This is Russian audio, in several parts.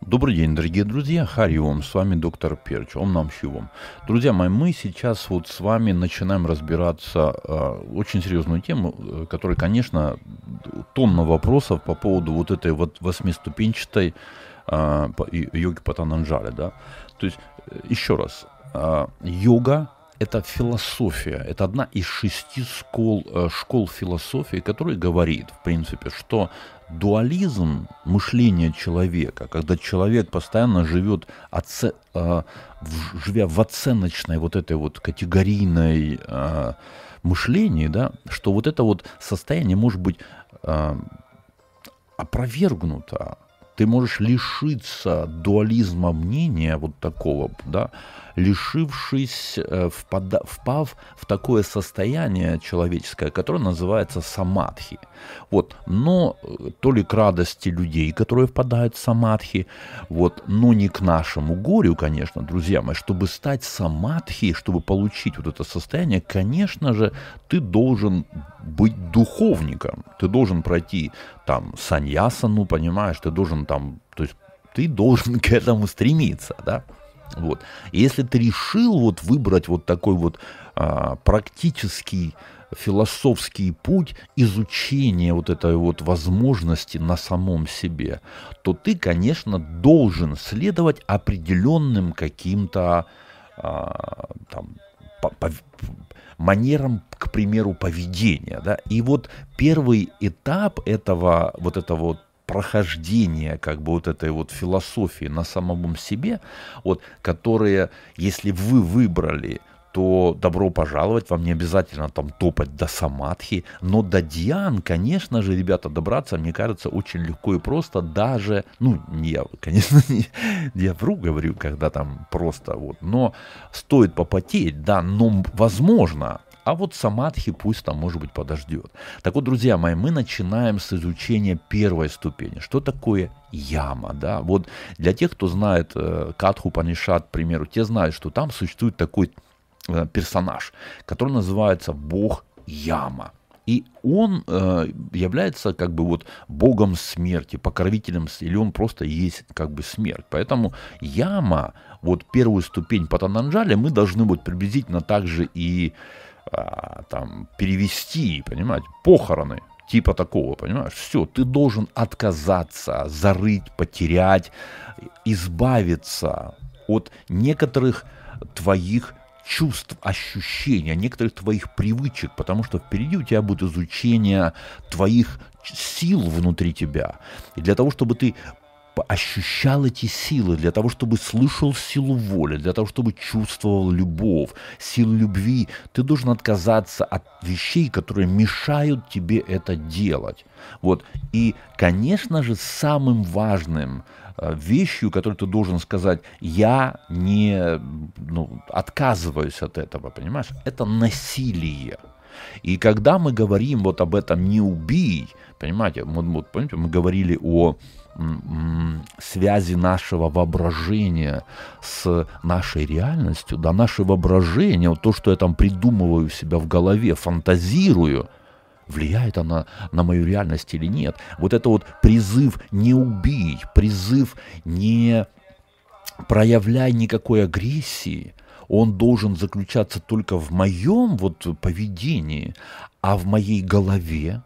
Добрый день, дорогие друзья. Хариум, с вами доктор Перч, он нам щивом. Друзья мои, мы сейчас вот с вами начинаем разбираться э, очень серьезную тему, э, которая, конечно, тонна вопросов по поводу вот этой вот восьмиступенчатой э, йоги Патананджали, да. То есть, э, еще раз, э, йога это философия, это одна из шести школ, э, школ философии, которая говорит, в принципе, что дуализм мышления человека, когда человек постоянно живет, оце, э, в, живя в оценочной вот этой вот категорийной э, мышлении, да, что вот это вот состояние может быть э, опровергнуто, ты можешь лишиться дуализма мнения вот такого, да, лишившись, э, впада, впав в такое состояние человеческое, которое называется самадхи. Вот, но э, то ли к радости людей, которые впадают в самадхи, вот, но не к нашему горю, конечно, друзья мои, чтобы стать самадхи, чтобы получить вот это состояние, конечно же, ты должен быть духовником, ты должен пройти там саньяса, ну, понимаешь, ты должен там, то есть ты должен к этому стремиться, да. Вот. И если ты решил вот выбрать вот такой вот а, практический философский путь изучения вот этой вот возможности на самом себе, то ты, конечно, должен следовать определенным каким-то а, там, по, по, манерам, к примеру, поведения. Да? И вот первый этап этого вот этого вот прохождения как бы вот этой вот философии на самом себе, вот, которые, если вы выбрали то добро пожаловать, вам не обязательно там топать до Самадхи, но до Диан, конечно же, ребята, добраться, мне кажется, очень легко и просто, даже, ну, я, конечно, не, я вру говорю, когда там просто вот, но стоит попотеть, да, но возможно, а вот самадхи пусть там, может быть, подождет. Так вот, друзья мои, мы начинаем с изучения первой ступени. Что такое яма, да? Вот для тех, кто знает э, Катху Панишат, к примеру, те знают, что там существует такой Э, персонаж, который называется Бог Яма. И он э, является как бы вот богом смерти, покровителем, или он просто есть как бы смерть. Поэтому яма, вот первую ступень по Тананджале мы должны вот приблизительно так же и а, там перевести, понимаете, похороны типа такого, понимаешь? Все, ты должен отказаться, зарыть, потерять, избавиться от некоторых твоих чувств, ощущений, о а некоторых твоих привычек, потому что впереди у тебя будет изучение твоих сил внутри тебя. И для того, чтобы ты группа ощущал эти силы для того, чтобы слышал силу воли, для того, чтобы чувствовал любовь, силу любви, ты должен отказаться от вещей, которые мешают тебе это делать. Вот. И, конечно же, самым важным э, вещью, которую ты должен сказать, я не ну, отказываюсь от этого, понимаешь? Это насилие. И когда мы говорим вот об этом «не убий», понимаете, мы, вот, помните, мы говорили о связи нашего воображения с нашей реальностью, да, наше воображение, вот то, что я там придумываю себя в голове, фантазирую, влияет она на мою реальность или нет. Вот это вот призыв не убей, призыв не проявляй никакой агрессии, он должен заключаться только в моем вот поведении, а в моей голове,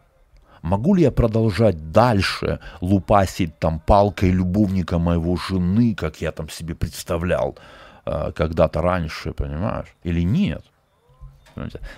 могу ли я продолжать дальше лупасить там палкой любовника моего жены, как я там себе представлял э, когда-то раньше, понимаешь, или нет?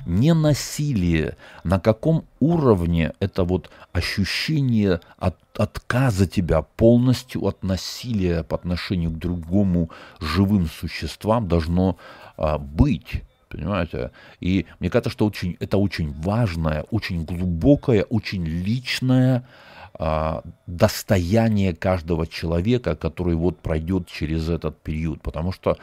Не насилие, на каком уровне это вот ощущение от, отказа тебя полностью от насилия по отношению к другому живым существам должно э, быть. Понимаете? И мне кажется, что очень, это очень важное, очень глубокое, очень личное а, достояние каждого человека, который вот пройдет через этот период. Потому что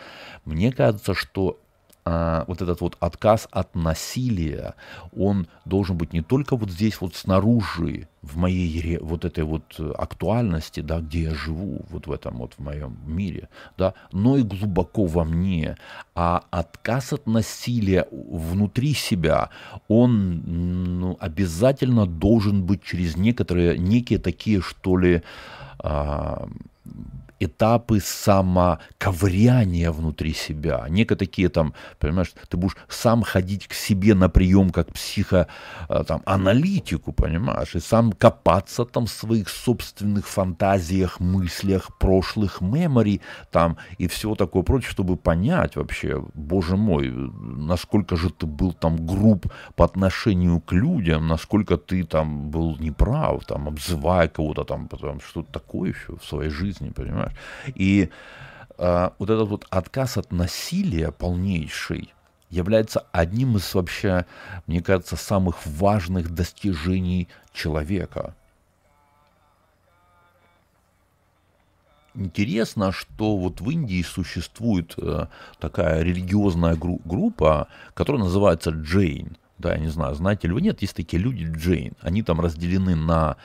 мне кажется, что а, вот этот вот отказ от насилия, он должен быть не только вот здесь вот снаружи, в моей вот этой вот актуальности, да, где я живу, вот в этом вот в моем мире, да, но и глубоко во мне. А отказ от насилия внутри себя, он ну, обязательно должен быть через некоторые, некие такие, что ли, а, этапы самоковыряния внутри себя. Некие такие там, понимаешь, ты будешь сам ходить к себе на прием как психо э, там аналитику понимаешь, и сам копаться там в своих собственных фантазиях, мыслях, прошлых мемори там и всего такое прочее, чтобы понять вообще, боже мой, насколько же ты был там груб по отношению к людям, насколько ты там был неправ, там обзывая кого-то там, потом что-то такое еще в своей жизни, понимаешь? И э, вот этот вот отказ от насилия полнейший является одним из вообще, мне кажется, самых важных достижений человека. Интересно, что вот в Индии существует э, такая религиозная гру- группа, которая называется Джейн. Да, я не знаю, знаете ли вы, нет, есть такие люди Джейн. Они там разделены на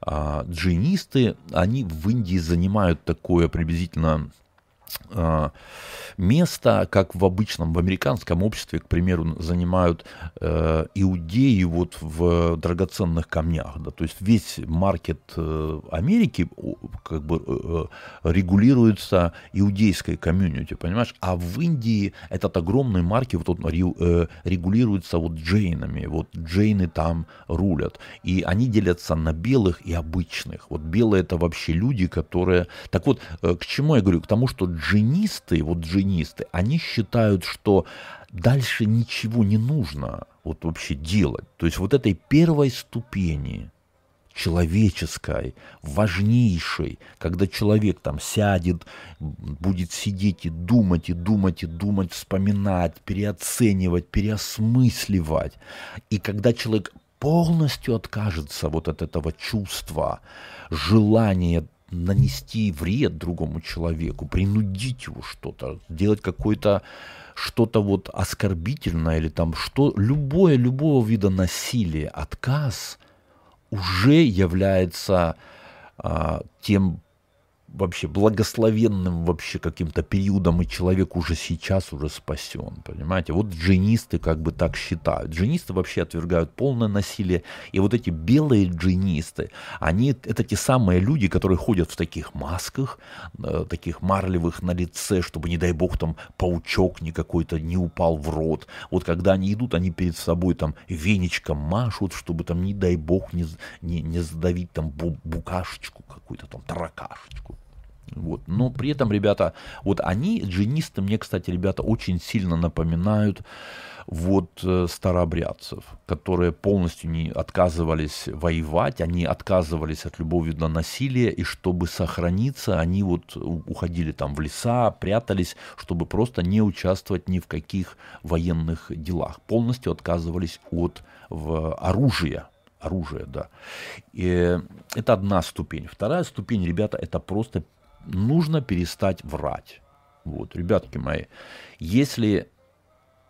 а, джинисты, они в Индии занимают такое приблизительно а, место, как в обычном, в американском обществе, к примеру, занимают э, иудеи вот в драгоценных камнях. Да, то есть весь маркет э, Америки как бы э, э, регулируется иудейской комьюнити, понимаешь? А в Индии этот огромный маркет вот, э, регулируется вот джейнами. Вот джейны там рулят. И они делятся на белых и обычных. Вот белые это вообще люди, которые... Так вот, э, к чему я говорю? К тому, что джинисты, вот джинисты, они считают, что дальше ничего не нужно вот вообще делать. То есть вот этой первой ступени человеческой, важнейшей, когда человек там сядет, будет сидеть и думать, и думать, и думать, вспоминать, переоценивать, переосмысливать. И когда человек полностью откажется вот от этого чувства, желания нанести вред другому человеку, принудить его что-то, делать какое-то что-то вот оскорбительное или там что, любое, любого вида насилие, отказ уже является а, тем вообще благословенным вообще каким-то периодом, и человек уже сейчас уже спасен, понимаете? Вот джинисты как бы так считают. Джинисты вообще отвергают полное насилие, и вот эти белые джинисты, они, это те самые люди, которые ходят в таких масках, э, таких марлевых на лице, чтобы, не дай бог, там паучок никакой-то не упал в рот. Вот когда они идут, они перед собой там венечком машут, чтобы там, не дай бог, не, не, не задавить там букашечку какую-то, там таракашечку вот. Но при этом, ребята, вот они, джинисты, мне, кстати, ребята, очень сильно напоминают вот э, старообрядцев, которые полностью не отказывались воевать, они отказывались от любовью до насилия, и чтобы сохраниться, они вот уходили там в леса, прятались, чтобы просто не участвовать ни в каких военных делах, полностью отказывались от оружия, оружие, да. И это одна ступень. Вторая ступень, ребята, это просто нужно перестать врать. Вот, ребятки мои, если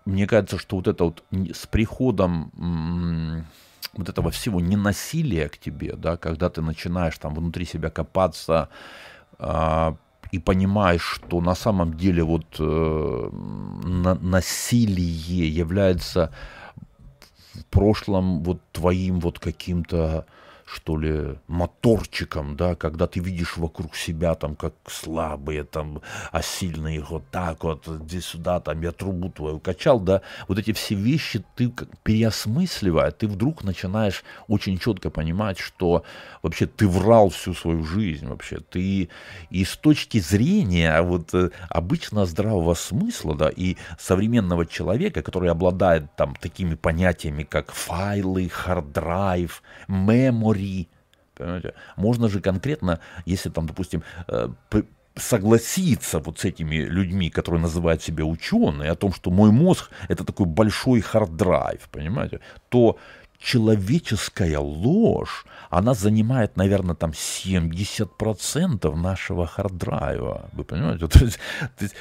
мне кажется, что вот это вот с приходом вот этого всего ненасилия к тебе, да, когда ты начинаешь там внутри себя копаться э, и понимаешь, что на самом деле вот э, на, насилие является в прошлом вот твоим вот каким-то э, что ли, моторчиком, да, когда ты видишь вокруг себя там, как слабые там, а сильные вот так вот, здесь сюда, там, я трубу твою качал, да, вот эти все вещи ты переосмысливая, ты вдруг начинаешь очень четко понимать, что вообще ты врал всю свою жизнь вообще, ты и с точки зрения вот э, обычно здравого смысла, да, и современного человека, который обладает там такими понятиями, как файлы, hard drive, memory, умри. Понимаете? Можно же конкретно, если там, допустим, э, согласиться вот с этими людьми, которые называют себя ученые, о том, что мой мозг – это такой большой харддрайв, понимаете, то человеческая ложь, она занимает, наверное, там 70% нашего харддрайва. Вы понимаете? То есть, то есть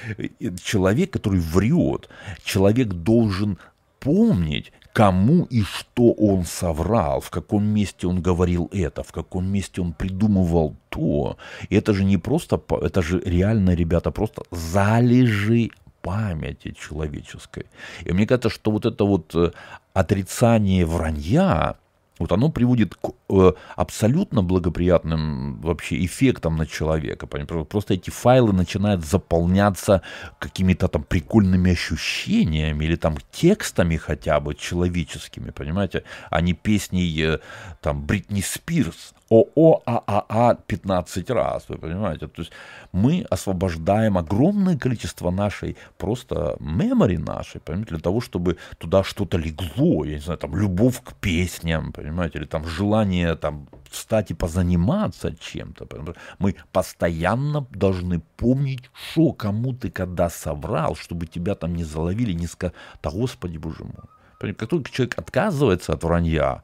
человек, который врет, человек должен помнить, кому и что он соврал, в каком месте он говорил это, в каком месте он придумывал то. И это же не просто, это же реально, ребята, просто залежи памяти человеческой. И мне кажется, что вот это вот э, отрицание вранья, вот оно приводит к э, абсолютно благоприятным вообще эффектам на человека. Просто эти файлы начинают заполняться какими-то там прикольными ощущениями или там текстами хотя бы человеческими, понимаете, а не песней э, там Бритни Спирс. ОО ААА 15 раз, вы понимаете? То есть мы освобождаем огромное количество нашей просто мемори нашей, понимаете, для того, чтобы туда что-то легло, я не знаю, там любовь к песням, понимаете, или там желание там встать и позаниматься чем-то. Мы постоянно должны помнить, что кому ты когда соврал, чтобы тебя там не заловили, не сказали, да господи боже мой. Понимаете, Как только человек отказывается от вранья,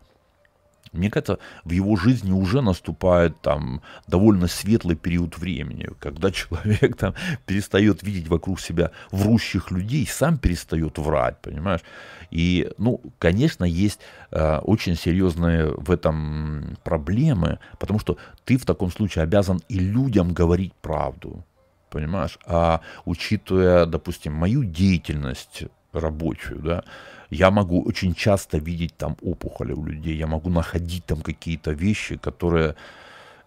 мне кажется, в его жизни уже наступает там довольно светлый период времени, когда человек там перестает видеть вокруг себя врущих людей, сам перестает врать, понимаешь? И, ну, конечно, есть э, очень серьезные в этом проблемы, потому что ты в таком случае обязан и людям говорить правду, понимаешь? А учитывая, допустим, мою деятельность рабочую, да, я могу очень часто видеть там опухоли у людей, я могу находить там какие-то вещи, которые,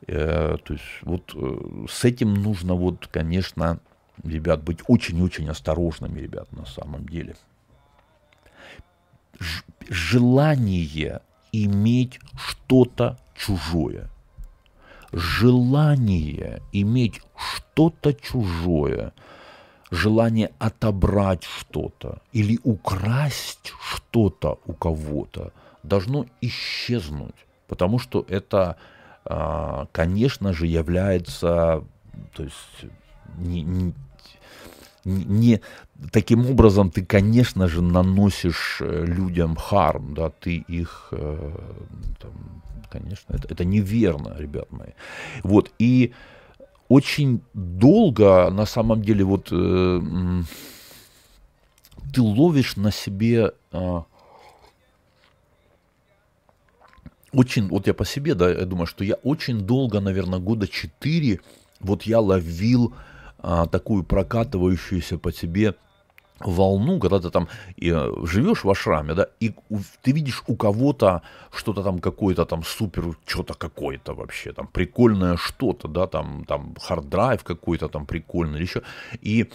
э, то есть вот э, с этим нужно вот, конечно, ребят, быть очень-очень осторожными, ребят, на самом деле. Ж желание иметь что-то чужое. Желание иметь что-то чужое – желание отобрать что-то или украсть что-то у кого-то должно исчезнуть, потому что это, а, конечно же, является, то есть не, не, не таким образом ты, конечно же, наносишь э, людям харм, да, ты их, э, там, конечно, это, это неверно, ребят мои, вот и очень долго, на самом деле, вот э, ты ловишь на себе э, очень, вот я по себе, да, я думаю, что я очень долго, наверное, года 4, вот я ловил а, такую прокатывающуюся по себе волну, когда ты там э, живешь во шраме, да, и у, ты видишь у кого-то что-то там какое-то там супер, что-то какое-то вообще, там прикольное что-то, да, там, там хард-драйв какой-то там прикольный или еще, и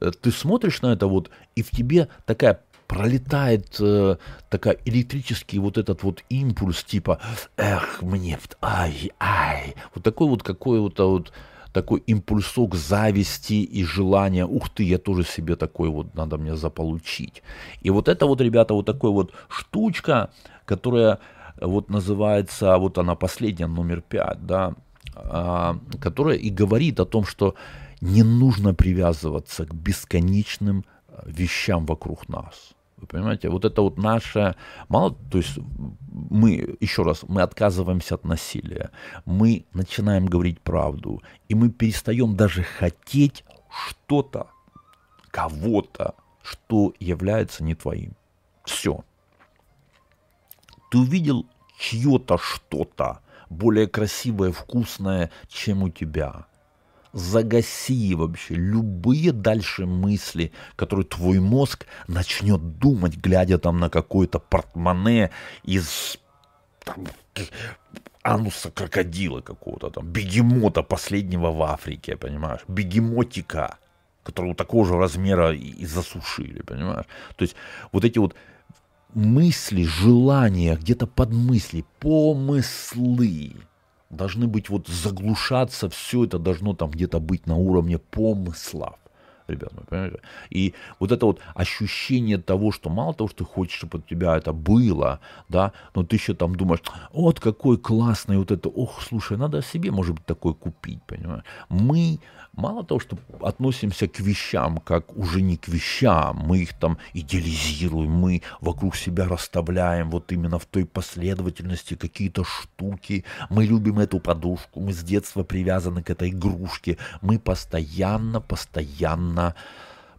э, ты смотришь на это вот, и в тебе такая пролетает э, такая электрический вот этот вот импульс типа эх мне ай ай вот такой вот какой-то вот такой импульсок зависти и желания, ух ты, я тоже себе такой вот, надо мне заполучить. И вот это вот, ребята, вот такой вот штучка, которая э, вот называется, вот она последняя, номер пять, да, а, которая и говорит о том, что не нужно привязываться к бесконечным э, вещам вокруг нас. Вы понимаете, вот это вот наше, мало, то есть мы, еще раз, мы отказываемся от насилия, мы начинаем говорить правду, и мы перестаем даже хотеть что-то, кого-то, что является не твоим. Все. Ты увидел чье-то что-то более красивое, вкусное, чем у тебя – загаси вообще любые дальше мысли, которые твой мозг начнет думать, глядя там на какое-то портмоне из там, ануса крокодила какого-то там, бегемота последнего в Африке, понимаешь, бегемотика, которого такого же размера и засушили, понимаешь. То есть вот эти вот мысли, желания, где-то подмысли, помыслы, должны быть вот заглушаться, все это должно там где-то быть на уровне помыслов. Ребят, вы ну, понимаете? И вот это вот ощущение того, что мало того, что ты хочешь, чтобы у тебя это было, да, но ты еще там думаешь, вот какой классный вот это, ох, слушай, надо себе, может быть, такое купить, понимаешь? Мы мало того, что относимся к вещам как уже не к вещам, мы их там идеализируем, мы вокруг себя расставляем вот именно в той последовательности какие-то штуки, мы любим эту подушку, мы с детства привязаны к этой игрушке, мы постоянно, постоянно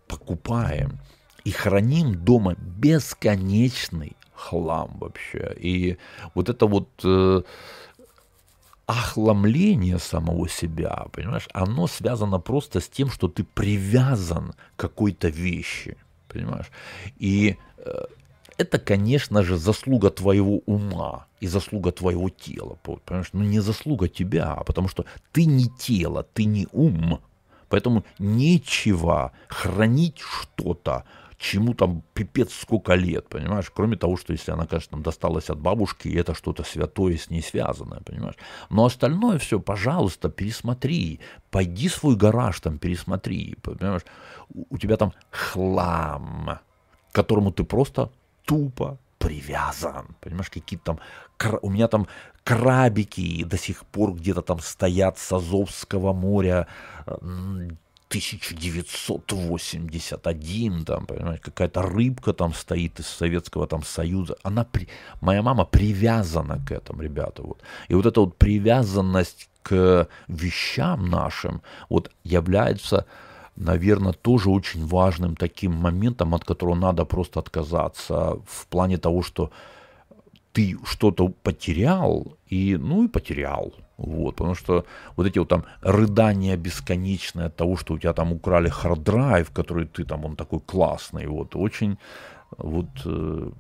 покупаем и храним дома бесконечный хлам вообще. И вот это вот э, охламление самого себя, понимаешь, оно связано просто с тем, что ты привязан к какой-то вещи, понимаешь. И э, это, конечно же, заслуга твоего ума и заслуга твоего тела, понимаешь, но ну, не заслуга тебя, а потому что ты не тело, ты не ум, поэтому нечего хранить что-то, чему там пипец сколько лет, понимаешь? Кроме того, что если она, конечно, там досталась от бабушки, и это что-то святое с ней связанное, понимаешь? Но остальное все, пожалуйста, пересмотри, пойди свой гараж там пересмотри, понимаешь? У тебя там хлам, к которому ты просто тупо привязан. Понимаешь, какие-то там... У меня там крабики до сих пор где-то там стоят с Азовского моря 1981, там, понимаете, какая-то рыбка там стоит из Советского там Союза. Она, при... моя мама привязана к этому, ребята, вот. И вот эта вот привязанность к вещам нашим, вот, является, наверное, тоже очень важным таким моментом, от которого надо просто отказаться в плане того, что ты что-то потерял, и, ну и потерял, вот, потому что вот эти вот там рыдания бесконечные от того, что у тебя там украли харддрайв, который ты там, он такой классный, вот, очень вот э,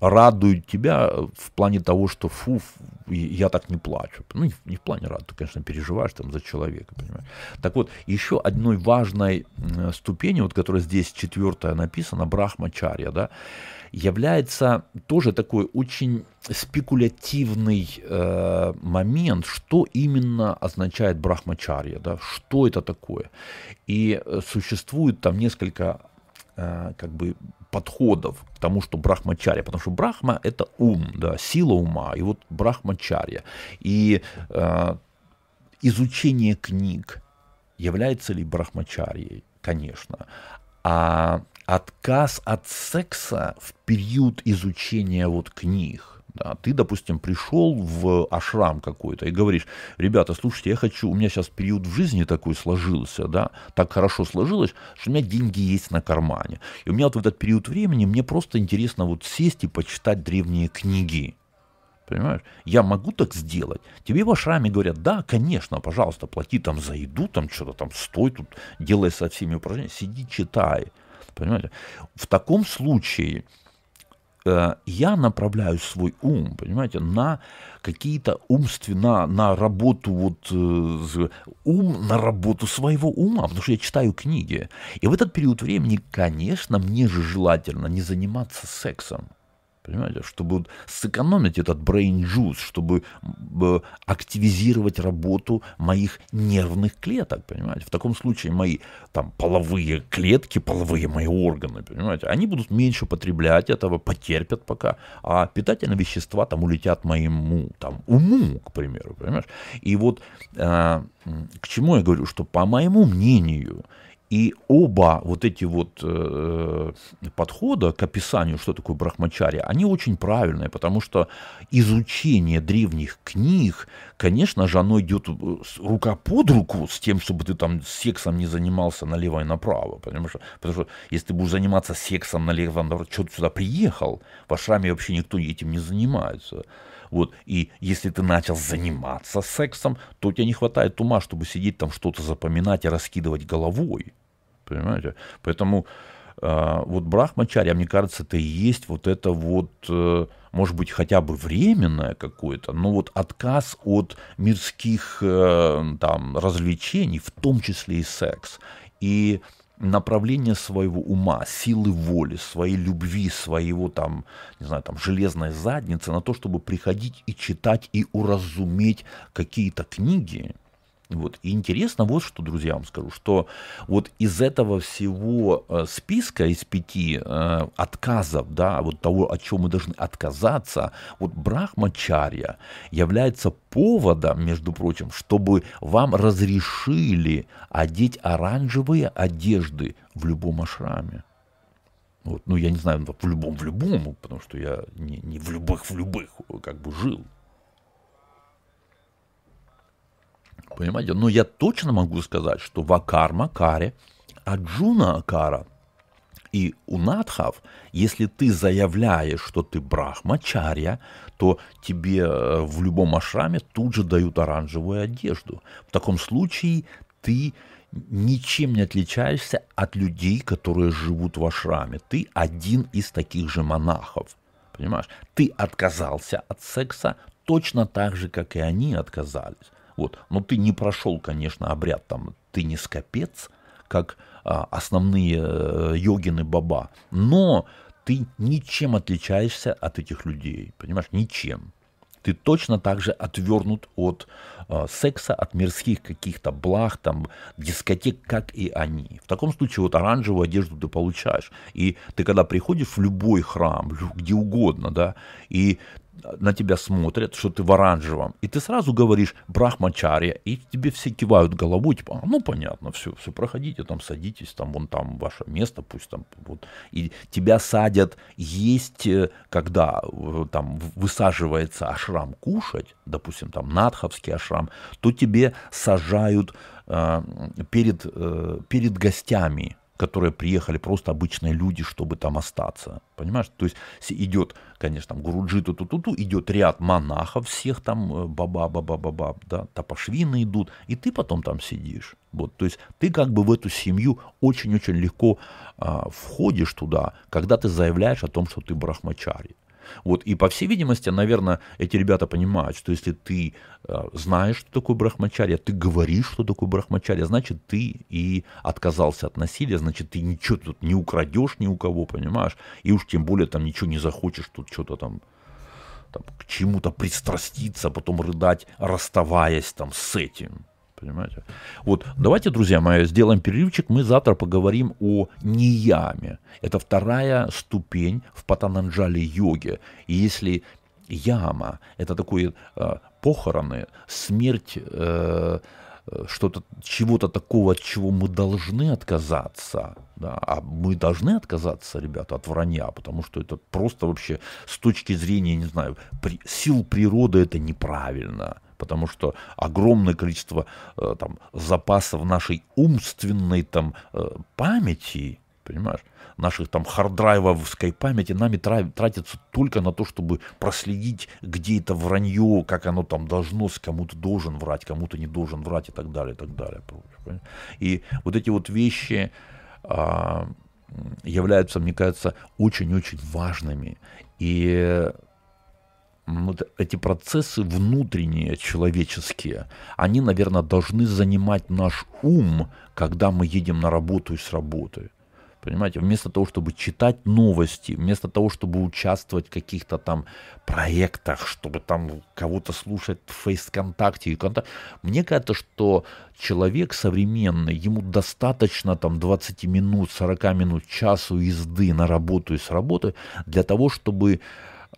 радует тебя в плане того, что фу, я так не плачу. Ну, не, не в плане радует, ты, конечно, переживаешь там за человека, понимаешь. Так вот, еще одной важной ступени, вот которая здесь четвертая написана, Брахмачарья, да, является тоже такой очень спекулятивный э, момент, что именно означает брахмачарья, да, что это такое. И э, существует там несколько э, как бы подходов к тому, что брахмачарья, потому что брахма – это ум, да, сила ума, и вот брахмачарья. И э, изучение книг является ли брахмачарьей, конечно. А отказ от секса в период изучения вот книг. Да, ты, допустим, пришел в ашрам какой-то и говоришь, ребята, слушайте, я хочу, у меня сейчас период в жизни такой сложился, да, так хорошо сложилось, что у меня деньги есть на кармане. И у меня вот в этот период времени мне просто интересно вот сесть и почитать древние книги. Понимаешь? Я могу так сделать. Тебе в ашраме говорят, да, конечно, пожалуйста, плати там за еду, там что-то там, стой тут, делай со всеми упражнениями, сиди, читай понимаете? В таком случае э, я направляю свой ум, понимаете, на какие-то умственно, на работу, вот, э, ум на работу своего ума, потому что я читаю книги. И в этот период времени, конечно, мне же желательно не заниматься сексом. Понимаете, чтобы сэкономить этот brain juice, чтобы э, активизировать работу моих нервных клеток, понимаете. В таком случае мои там половые клетки, половые мои органы, понимаете, они будут меньше потреблять этого, потерпят пока, а питательные вещества там улетят моему там уму, к примеру, понимаешь. И вот э, к чему я говорю, что по моему мнению, и оба вот эти вот э, э подхода к описанию, что такое брахмачария, они очень правильные, потому что изучение древних книг, конечно же, оно идет э, рука под руку с тем, чтобы ты там сексом не занимался налево и направо. Понимаешь? Потому что если ты будешь заниматься сексом налево и направо, что ты сюда приехал? В Ашраме вообще никто этим не занимается. Вот. И если ты начал заниматься сексом, то у тебя не хватает ума, чтобы сидеть там что-то запоминать и раскидывать головой понимаете? Поэтому а, вот брахмачарья, мне кажется, это и есть вот это вот, э, может быть, хотя бы временное какое-то, но вот отказ от мирских э, там развлечений, в том числе и секс. И направление своего ума, силы воли, своей любви, своего там, не знаю, там железной задницы на то, чтобы приходить и читать и уразуметь какие-то книги, вот. И интересно вот что, друзья, вам скажу, что вот из этого всего э, списка, из пяти э, отказов, да, вот того, от чего мы должны отказаться, вот брахмачарья является поводом, между прочим, чтобы вам разрешили одеть оранжевые одежды в любом ашраме. Вот, ну, я не знаю, в любом, в любом, потому что я не, не в любых, в любых как бы жил, Понимаете? Но я точно могу сказать, что Вакар каре, Аджуна Акара и Унатхав, если ты заявляешь, что ты брахмачарья, то тебе э, в любом ашраме тут же дают оранжевую одежду. В таком случае ты ничем не отличаешься от людей, которые живут в ашраме. Ты один из таких же монахов. Понимаешь? Ты отказался от секса точно так же, как и они отказались. Вот. Но ты не прошел, конечно, обряд, там, ты не скопец, как а, основные э, йогины баба, но ты ничем отличаешься от этих людей, понимаешь, ничем. Ты точно так же отвернут от э, секса, от мирских каких-то благ, там, дискотек, как и они. В таком случае вот оранжевую одежду ты получаешь. И ты когда приходишь в любой храм, где угодно, да, и на тебя смотрят, что ты в оранжевом, и ты сразу говоришь брахмачарья, и тебе все кивают головой, типа, а, ну понятно, все, все, проходите, там садитесь, там вон там ваше место, пусть там вот. И тебя садят есть, э, когда э, там высаживается ашрам кушать, допустим, там надховский ашрам, то тебе сажают э, перед, э, перед гостями, которые приехали просто обычные люди, чтобы там остаться. Понимаешь? То есть идет, конечно, там гуруджи ту ту ту ту идет ряд монахов всех там, э, баба баба баба да, тапашвины идут, и ты потом там сидишь. Вот, то есть ты как бы в эту семью очень-очень легко а, входишь туда, когда ты заявляешь о том, что ты брахмачари. Вот, и по всей видимости, наверное, эти ребята понимают, что если ты э, знаешь, что такое брахмачарья, ты говоришь, что такое брахмачарья, значит, ты и отказался от насилия, значит, ты ничего тут не украдешь ни у кого, понимаешь, и уж тем более там ничего не захочешь тут что-то там там, к чему-то пристраститься, потом рыдать, расставаясь там с этим. Понимаете? Вот, давайте, друзья мои, сделаем перерывчик. Мы завтра поговорим о нияме. Это вторая ступень в патананджале йоге. И если яма – это такое э, а, похороны, смерть, э, что-то, чего-то такого, от чего мы должны отказаться. Да? А мы должны отказаться, ребята, от вранья, потому что это просто вообще с точки зрения, не знаю, при, сил природы это неправильно потому что огромное количество э, там, запасов нашей умственной там, э, памяти, понимаешь, наших там харддрайвовской памяти нами тратится только на то, чтобы проследить, где это вранье, как оно там должно, с кому-то должен врать, кому-то не должен врать и так далее, и так далее. И вот эти вот вещи а, являются, мне кажется, очень-очень важными. И вот эти процессы внутренние, человеческие, они, наверное, должны занимать наш ум, когда мы едем на работу и с работы. Понимаете, вместо того, чтобы читать новости, вместо того, чтобы участвовать в каких-то там проектах, чтобы там кого-то слушать в фейс-контакте мне кажется, что человек современный, ему достаточно там 20 минут, 40 минут, часу езды на работу и с работы для того, чтобы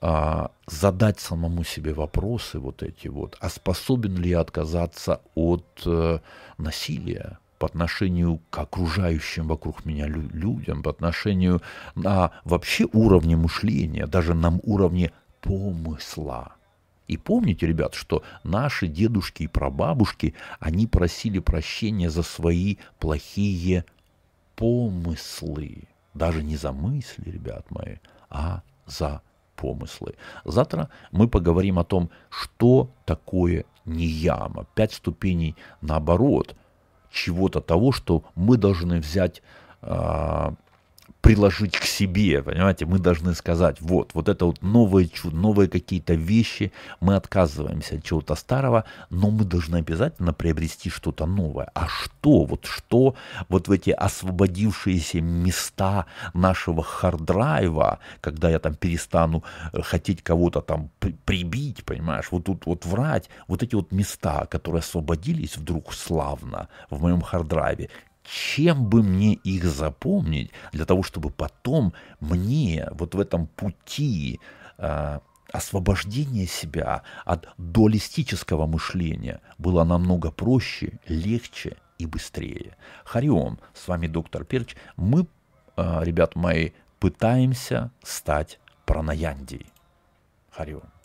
а, задать самому себе вопросы вот эти вот, а способен ли я отказаться от э, насилия по отношению к окружающим вокруг меня лю- людям, по отношению на вообще уровне мышления, даже на уровне помысла. И помните, ребят, что наши дедушки и прабабушки, они просили прощения за свои плохие помыслы. Даже не за мысли, ребят мои, а за помыслы. Завтра мы поговорим о том, что такое не Пять ступеней наоборот чего-то того, что мы должны взять а, приложить к себе, понимаете, мы должны сказать, вот, вот это вот новые чудо, новые какие-то вещи, мы отказываемся от чего-то старого, но мы должны обязательно приобрести что-то новое. А что, вот что, вот в эти освободившиеся места нашего харддрайва, когда я там перестану э, хотеть кого-то там при прибить, понимаешь, вот тут вот врать, вот эти вот места, которые освободились вдруг славно в моем харддрайве, чем бы мне их запомнить, для того, чтобы потом мне вот в этом пути э, освобождения себя от дуалистического мышления было намного проще, легче и быстрее. Хариом, с вами доктор Перч. Мы, э, ребят мои, пытаемся стать пранаянди. Хариом.